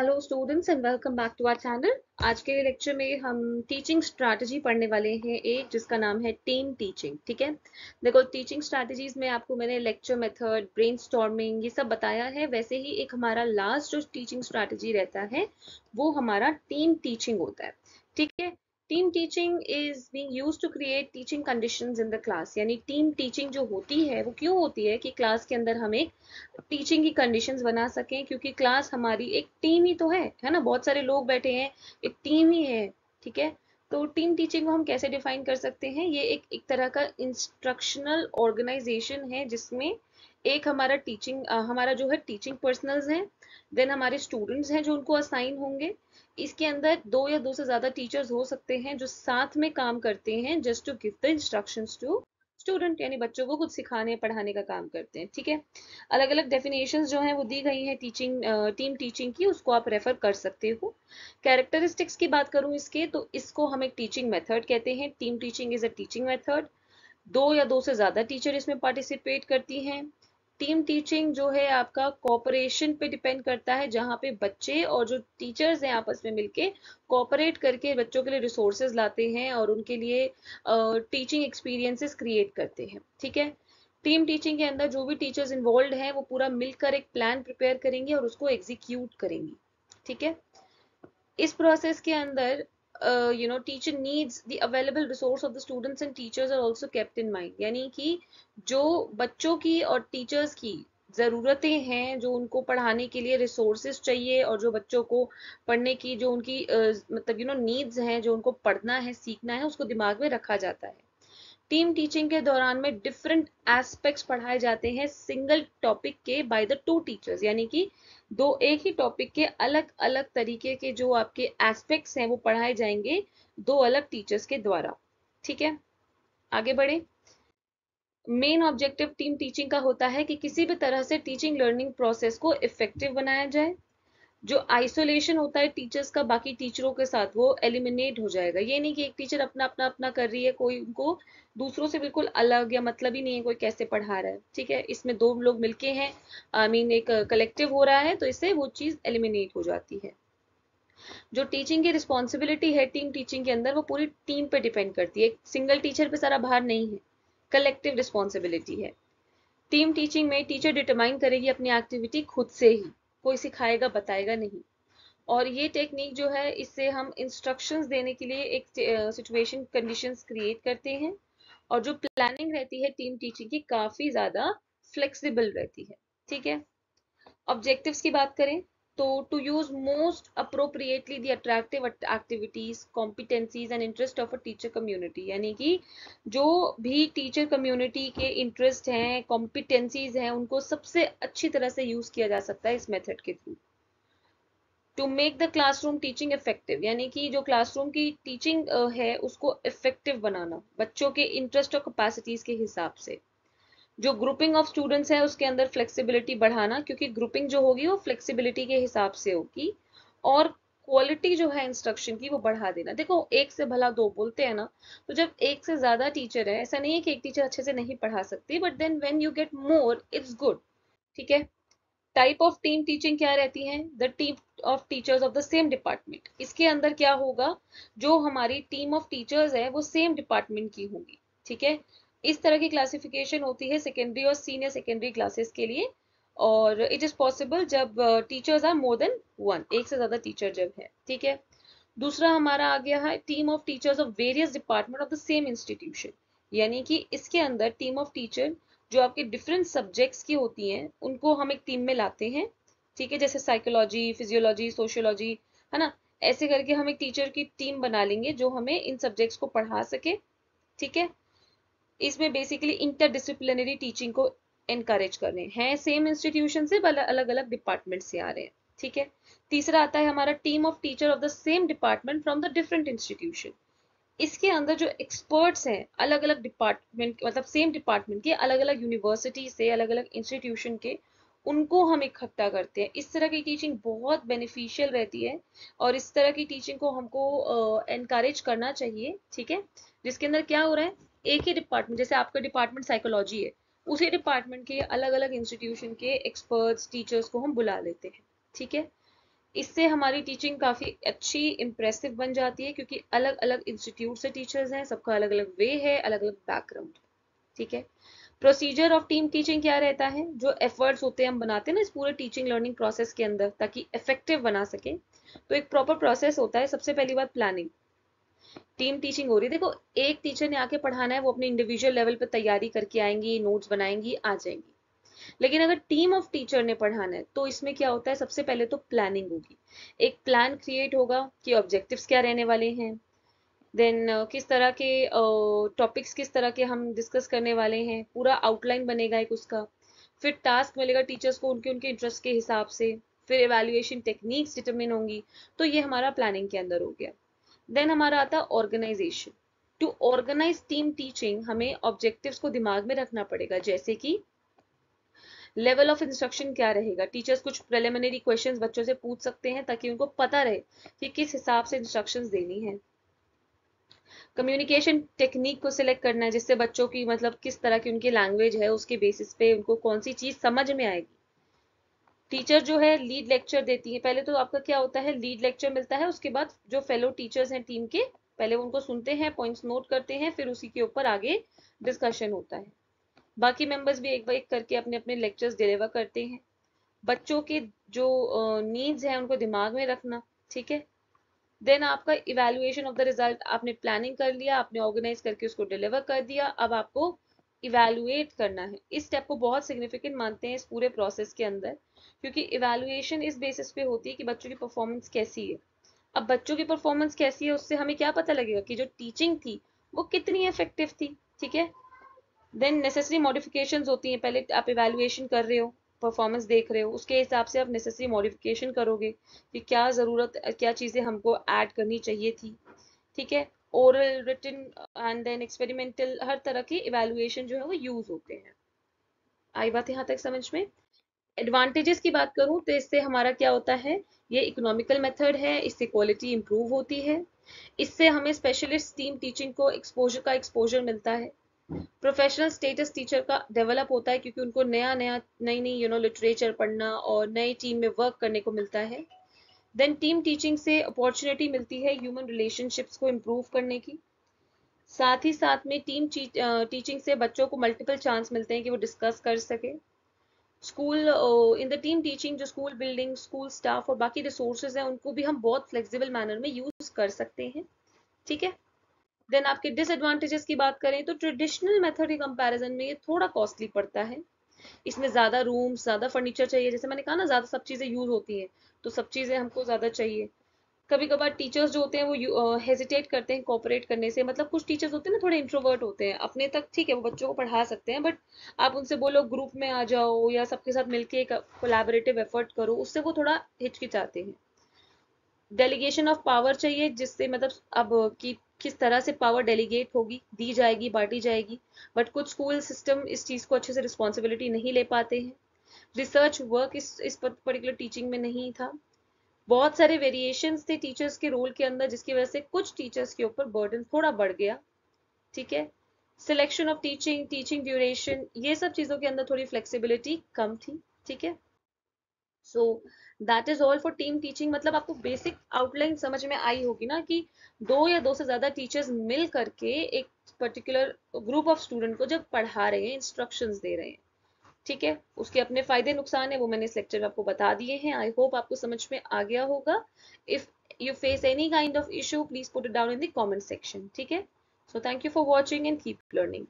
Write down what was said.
hello students and welcome back to our channel आज के lecture में हम टीचिंग स्ट्रैटेजी पढ़ने वाले हैं एक जिसका नाम है टीम टीचिंग ठीक है देखो टीचिंग स्ट्रैटेजीज में आपको मैंने लेक्चर मेथड ब्रेन ये सब बताया है वैसे ही एक हमारा लास्ट जो टीचिंग स्ट्रैटेजी रहता है वो हमारा टीम टीचिंग होता है ठीक है team teaching is being use to create teaching conditions in the class यानी टीम टीचिंग जो होती है वो क्यों होती है कि क्लास के अंदर हम एक टीचिंग की कंडीशंस बना सकें क्योंकि क्लास हमारी एक टीम ही तो है है ना बहुत सारे लोग बैठे हैं एक टीम ही है ठीक है तो टीम टीचिंग को हम कैसे डिफाइन कर सकते हैं ये एक एक तरह का इंस्ट्रक्शनल ऑर्गेनाइजेशन है जिसमें एक हमारा टीचिंग हमारा जो है टीचिंग पर्सनल्स हैं देन हमारे स्टूडेंट्स हैं जो उनको असाइन होंगे इसके अंदर दो या दो से ज़्यादा टीचर्स हो सकते हैं जो साथ में काम करते हैं just to give the instruction to student यानी बच्चों को कुछ सिखाने पढ़ाने का काम करते हैं ठीक है अलग अलग डेफिनेशंस जो हैं वो दी गई हैं टीचिंग टीम टीचिंग की उसको आप रेफर कर सकते हो कैरेक्टरिस्टिक्स की बात करूँ इसके तो इसको हम एक टीचिंग मेथड कहते हैं team teaching is a teaching method दो या दो से ज़्यादा टीचर इसमें पार्टिसिपेट करती हैं टीम टीचिंग जो है आपका कॉपरेशन पे डिपेंड करता है जहाँ पे बच्चे और जो टीचर्स हैं आपस में मिलके कॉपरेट करके बच्चों के लिए रिसोर्सेज लाते हैं और उनके लिए टीचिंग एक्सपीरियंसेस क्रिएट करते हैं ठीक है टीम टीचिंग के अंदर जो भी टीचर्स इन्वॉल्व हैं वो पूरा मिलकर एक प्लान प्रिपेयर करेंगे और उसको एग्जीक्यूट करेंगे ठीक है इस प्रोसेस के अंदर you know teacher needs the available resource of the students and teachers are also kept in mind यानी कि जो बच्चों की और टीचर्स की ज़रूरतें हैं जो उनको पढ़ाने के लिए रिसोर्सेज चाहिए और जो बच्चों को पढ़ने की जो उनकी uh, मतलब यू नो नीड्स हैं जो उनको पढ़ना है सीखना है उसको दिमाग में रखा जाता है टीम टीचिंग के दौरान में डिफरेंट एस्पेक्ट्स पढ़ाए जाते हैं सिंगल टॉपिक के बाय द टू टीचर्स यानी कि दो एक ही टॉपिक के अलग अलग तरीके के जो आपके एस्पेक्ट्स हैं वो पढ़ाए जाएंगे दो अलग टीचर्स के द्वारा ठीक है आगे बढ़े मेन ऑब्जेक्टिव टीम टीचिंग का होता है कि किसी भी तरह से टीचिंग लर्निंग प्रोसेस को इफेक्टिव बनाया जाए जो आइसोलेशन होता है टीचर्स का बाकी टीचरों के साथ वो एलिमिनेट हो जाएगा ये नहीं कि एक टीचर अपना अपना अपना कर रही है कोई उनको दूसरों से बिल्कुल अलग या मतलब ही नहीं है कोई कैसे पढ़ा रहा है ठीक है इसमें दो लोग मिलके हैं आई मीन एक कलेक्टिव हो रहा है तो इससे वो चीज़ एलिमिनेट हो जाती है जो टीचिंग की रिस्पॉन्सिबिलिटी है टीम टीचिंग के अंदर वो पूरी टीम पे डिपेंड करती है एक सिंगल टीचर पे सारा भार नहीं है कलेक्टिव रिस्पॉन्सिबिलिटी है टीम टीचिंग में टीचर डिटरमाइन करेगी अपनी एक्टिविटी खुद से ही कोई सिखाएगा बताएगा नहीं और ये टेक्निक जो है इससे हम इंस्ट्रक्शंस देने के लिए एक सिचुएशन कंडीशंस क्रिएट करते हैं और जो प्लानिंग रहती है टीम टीचिंग की काफ़ी ज़्यादा फ्लेक्सिबल रहती है ठीक है ऑब्जेक्टिव्स की बात करें तो to use most appropriately the attractive activities competencies and interest of a teacher community यानी कि जो भी टीचर कम्युनिटी के इंटरेस्ट हैं कॉम्पिटेंसीज हैं उनको सबसे अच्छी तरह से यूज किया जा सकता है इस मेथड के through to make the classroom teaching effective यानी कि जो क्लासरूम की टीचिंग है उसको इफेक्टिव बनाना बच्चों के इंटरेस्ट और कैपेसिटीज के हिसाब से जो ग्रुपिंग ऑफ स्टूडेंट्स है उसके अंदर फ्लेक्सिबिलिटी बढ़ाना क्योंकि ग्रुपिंग जो होगी वो फ्लेक्सिबिलिटी के हिसाब से होगी और क्वालिटी जो है इंस्ट्रक्शन की वो बढ़ा देना देखो एक से भला दो बोलते हैं ना तो जब एक से ज़्यादा टीचर है ऐसा नहीं है कि एक टीचर अच्छे से नहीं पढ़ा सकती but then when you get more it's good ठीक है टाइप ऑफ टीम टीचिंग क्या रहती है the team of teachers of the same department इसके अंदर क्या होगा जो हमारी टीम ऑफ टीचर्स है वो सेम डिपार्टमेंट की होगी ठीक है इस तरह की क्लासिफिकेशन होती है सेकेंडरी और सीनियर सेकेंडरी क्लासेस के लिए और इट इज़ पॉसिबल जब teachers are more than one एक से ज़्यादा टीचर जब है ठीक है दूसरा हमारा आ गया है team of teachers of various department of the same institution यानी कि इसके अंदर टीम ऑफ टीचर जो आपके डिफरेंट सब्जेक्ट्स की होती हैं उनको हम एक टीम में लाते हैं ठीक है जैसे साइकोलॉजी फिजियोलॉजी सोशियोलॉजी है ना ऐसे करके हम एक टीचर की टीम बना लेंगे जो हमें इन सब्जेक्ट्स को पढ़ा सके ठीक है इसमें बेसिकली इंटरडिसिप्लिनरी टीचिंग को इनकरेज कर रहे हैं सेम इंस्टीट्यूशन से अलग अलग डिपार्टमेंट से आ रहे हैं ठीक है तीसरा आता है हमारा team of teacher of the same department from the different institution इसके अंदर जो एक्सपर्ट्स हैं अलग अलग डिपार्टमेंट मतलब सेम डिपार्टमेंट के अलग अलग यूनिवर्सिटी से अलग अलग इंस्टीट्यूशन के उनको हम इकट्ठा करते हैं इस तरह की टीचिंग बहुत बेनिफिशियल रहती है और इस तरह की टीचिंग को हमको uh, करना चाहिए ठीक है जिसके अंदर क्या हो रहा है एक ही डिपार्टमेंट जैसे आपका डिपार्टमेंट साइकोलॉजी है उसी डिपार्टमेंट के अलग अलग इंस्टीट्यूशन के एक्सपर्ट्स टीचर्स को हम बुला लेते हैं ठीक है इससे हमारी टीचिंग काफ़ी अच्छी इम्प्रेसिव बन जाती है क्योंकि अलग अलग इंस्टीट्यूट से टीचर्स हैं सबका अलग अलग वे है अलग अलग बैकग्राउंड ठीक है प्रोसीजर ऑफ टीम टीचिंग क्या रहता है जो एफर्ट्स होते हैं हम बनाते हैं ना इस पूरे टीचिंग लर्निंग प्रोसेस के अंदर ताकि इफेक्टिव बना सके तो एक प्रॉपर प्रोसेस होता है सबसे पहली बात प्लानिंग टीम टीचिंग हो रही है देखो एक टीचर ने आके पढ़ाना है वो अपने इंडिविजुअल लेवल पर तैयारी करके आएंगी नोट्स बनाएंगी आ जाएंगी लेकिन अगर टीम ऑफ टीचर ने पढ़ाना है तो इसमें क्या होता है सबसे पहले तो प्लानिंग होगी एक प्लान क्रिएट होगा कि ऑब्जेक्टिव्स क्या रहने वाले हैं देन uh, किस तरह के टॉपिक्स uh, किस तरह के हम डिस्कस करने वाले हैं पूरा आउटलाइन बनेगा एक उसका फिर टास्क मिलेगा टीचर्स को उनके उनके इंटरेस्ट के हिसाब से फिर एवेल्युएशन टेक्निक्स डिटरमिन होंगी तो ये हमारा प्लानिंग के अंदर हो गया देन हमारा आता है organisation to organise team teaching हमें ऑब्जेक्टिव्स को दिमाग में रखना पड़ेगा जैसे कि लेवल ऑफ इंस्ट्रक्शन क्या रहेगा टीचर्स कुछ प्रेलिमिनरी क्वेश्चंस बच्चों से पूछ सकते हैं ताकि उनको पता रहे कि किस हिसाब से इंस्ट्रक्शंस देनी है कम्युनिकेशन टेक्निक को सिलेक्ट करना है जिससे बच्चों की मतलब किस तरह की उनकी लैंग्वेज है उसके बेसिस पे उनको कौन सी चीज़ समझ में आएगी टीचर जो है लीड लेक्चर देती है पहले तो आपका क्या होता है लीड लेक्चर मिलता है उसके बाद जो फेलो टीचर्स हैं टीम के पहले उनको सुनते हैं पॉइंट्स नोट करते हैं फिर उसी के ऊपर आगे डिस्कशन होता है बाकी मेंबर्स भी एक बार एक करके अपने अपने लेक्चर्स डिलीवर करते हैं बच्चों के जो नीड्स हैं उनको दिमाग में रखना ठीक है देन आपका इवेल्युएशन ऑफ द रिजल्ट आपने प्लानिंग कर लिया आपने ऑर्गेनाइज करके उसको डिलीवर कर दिया अब आपको इवेलुएट करना है इस स्टेप को बहुत सिग्निफिकेंट मानते हैं इस पूरे प्रोसेस के अंदर क्योंकि इवेलुएशन इस बेसिस पे होती है कि बच्चों की परफॉर्मेंस कैसी है अब बच्चों की परफॉर्मेंस कैसी है उससे हमें क्या पता लगेगा कि जो टीचिंग थी वो कितनी इफेक्टिव थी ठीक है देन नेसेसरी मॉडिफिकेशन होती हैं पहले आप इवेलुएशन कर रहे हो परफॉर्मेंस देख रहे हो उसके हिसाब से आप नेसेसरी मॉडिफिकेशन करोगे कि क्या ज़रूरत क्या चीज़ें हमको ऐड करनी चाहिए थी ठीक है oral written and then experimental हर तरह के इवेलुएशन जो है वो यूज होते हैं आई बात यहाँ तक समझ में एडवांटेजेस की बात करूँ तो इससे हमारा क्या होता है ये इकोनॉमिकल मेथड है इससे क्वालिटी इम्प्रूव होती है इससे हमें स्पेशलिस्ट टीम टीचिंग को एक्सपोजर का एक्सपोजर मिलता है प्रोफेशनल स्टेटस टीचर का डेवलप होता है क्योंकि उनको नया नया नई नई यू नो लिटरेचर पढ़ना और नई टीम में वर्क करने को मिलता है देन टीम टीचिंग से अपॉर्चुनिटी मिलती है ह्यूमन रिलेशनशिप्स को इम्प्रूव करने की साथ ही साथ में टीम टीचिंग से बच्चों को मल्टीपल चांस मिलते हैं कि वो डिस्कस कर सके school in the team teaching जो स्कूल बिल्डिंग स्कूल स्टाफ और बाकी रिसोर्सेज हैं उनको भी हम बहुत फ्लेक्सिबल मैनर में यूज़ कर सकते हैं ठीक है देन आपके डिसएडवांटेजेस की बात करें तो ट्रेडिशनल मेथड के कंपैरिजन में ये थोड़ा कॉस्टली पड़ता है इसमें ज़्यादा रूम ज़्यादा फर्नीचर चाहिए जैसे मैंने कहा ना ज़्यादा सब चीज़ें यूज़ होती हैं तो सब चीज़ें हमको ज़्यादा चाहिए कभी कभार टीचर्स जो होते हैं वो हेजिटेट uh, करते हैं कॉपरेट करने से मतलब कुछ टीचर्स होते हैं ना थोड़े इंट्रोवर्ट होते हैं अपने तक ठीक है वो बच्चों को पढ़ा सकते हैं बट आप उनसे बोलो ग्रुप में आ जाओ या सबके साथ मिलके एक कोलैबोरेटिव एफर्ट करो उससे वो थोड़ा हिचकिचाते हैं डेलीगेशन ऑफ पावर चाहिए जिससे मतलब अब कि किस तरह से पावर डेलीगेट होगी दी जाएगी बांटी जाएगी बट कुछ स्कूल सिस्टम इस चीज़ को अच्छे से रिस्पॉन्सिबिलिटी नहीं ले पाते हैं रिसर्च वर्क इस इस पर्टिकुलर टीचिंग में नहीं था बहुत सारे वेरिएशन थे टीचर्स के रोल के अंदर जिसकी वजह से कुछ टीचर्स के ऊपर बर्डन थोड़ा बढ़ गया ठीक है selection of teaching teaching duration ये सब चीज़ों के अंदर थोड़ी फ्लेक्सिबिलिटी कम थी ठीक है so that is all for team teaching मतलब आपको बेसिक आउटलाइन समझ में आई होगी ना कि दो या दो से ज्यादा टीचर्स मिल करके एक पर्टिकुलर ग्रुप ऑफ स्टूडेंट को जब पढ़ा रहे हैं इंस्ट्रक्शंस दे रहे हैं ठीक है उसके अपने फायदे नुकसान है वो मैंने इस लेक्चर में आपको बता दिए हैं आई होप आपको समझ में आ गया होगा if you face any kind of issue please put it down in the comment section ठीक है so thank you for watching and keep learning